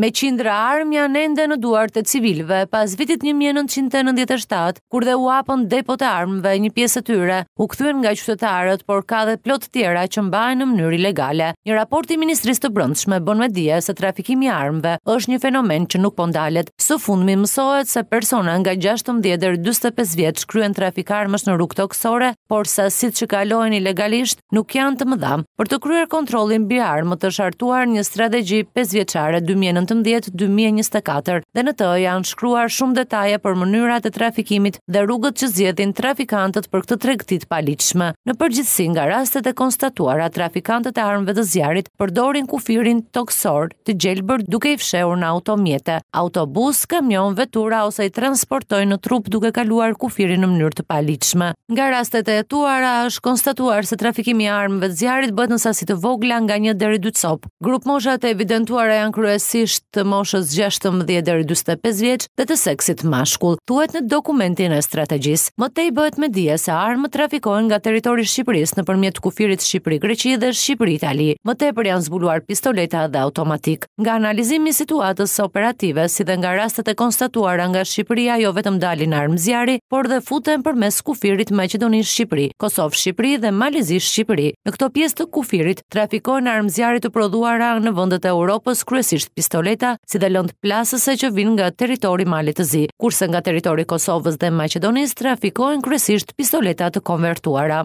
me qindra armë janë ende në duartë të civilve pas vitit 1997, kur dhe u apën depot e armëve një pjesë të tyre, u këthyen nga qytetarët, por ka dhe plot tjera që mbajnë në mënyrë ilegale. Një raport i Ministrisë të Brëndshme bon me dje se trafikimi armëve është një fenomen që nuk pondalet. Së fundmi mësohet se persona nga 16 dhe 45 vjetë shkryen trafik armës në rrugë toksore, por sa sitë që kalojnë ilegalisht nuk janë të mëdham. Për të kryer kontrolin bi armë të shartuar një strategji 5 vjeqare 2019-2024 dhe në të janë shkruar shumë detaje për mënyrat e trafikimit dhe rrugët që zjedhin trafikantët për këtë tregtit paliqme. Në përgjithsi nga rastet e konstatuara, trafikantët e armëve të zjarit përdorin kufirin toksor të gjelbër duke i fsheur në automjete, autobus, kamion, vetura ose i transportojnë në trup duke kaluar kufirin në mënyrë të paliqme. Nga rastet e tuara është konstatuar se trafikimi armëve të zjarit bëtë në të vogla nga një deri dy copë. Grup moshat e evidentuara janë kryesisht të moshës 16 deri 45 vjeç dhe të seksit mashkull, thuhet në dokumentin e strategjisë. Më tej bëhet me dije se armë trafikohen nga territori i Shqipërisë nëpërmjet kufirit Shqipëri-Greqi dhe Shqipëri-Itali. Më tepër janë zbuluar pistoleta dhe automatik. Nga analizimi i situatës operative si dhe nga rastet e konstatuara nga Shqipëria, jo vetëm dalin armë zjarri, por dhe futen përmes kufirit Maqedoni-Shqipëri, Kosov-Shqipëri dhe Malizi-Shqipëri. Në këto pjesë të kufirit trafikohen armë zjarri të prodhuara në vendet e Europës, kryesisht pistoleta pistoleta, si dhe lëndë plasëse që vinë nga teritori Malit të zi, kurse nga teritori Kosovës dhe Macedonis trafikojnë kresisht pistoleta të konvertuara.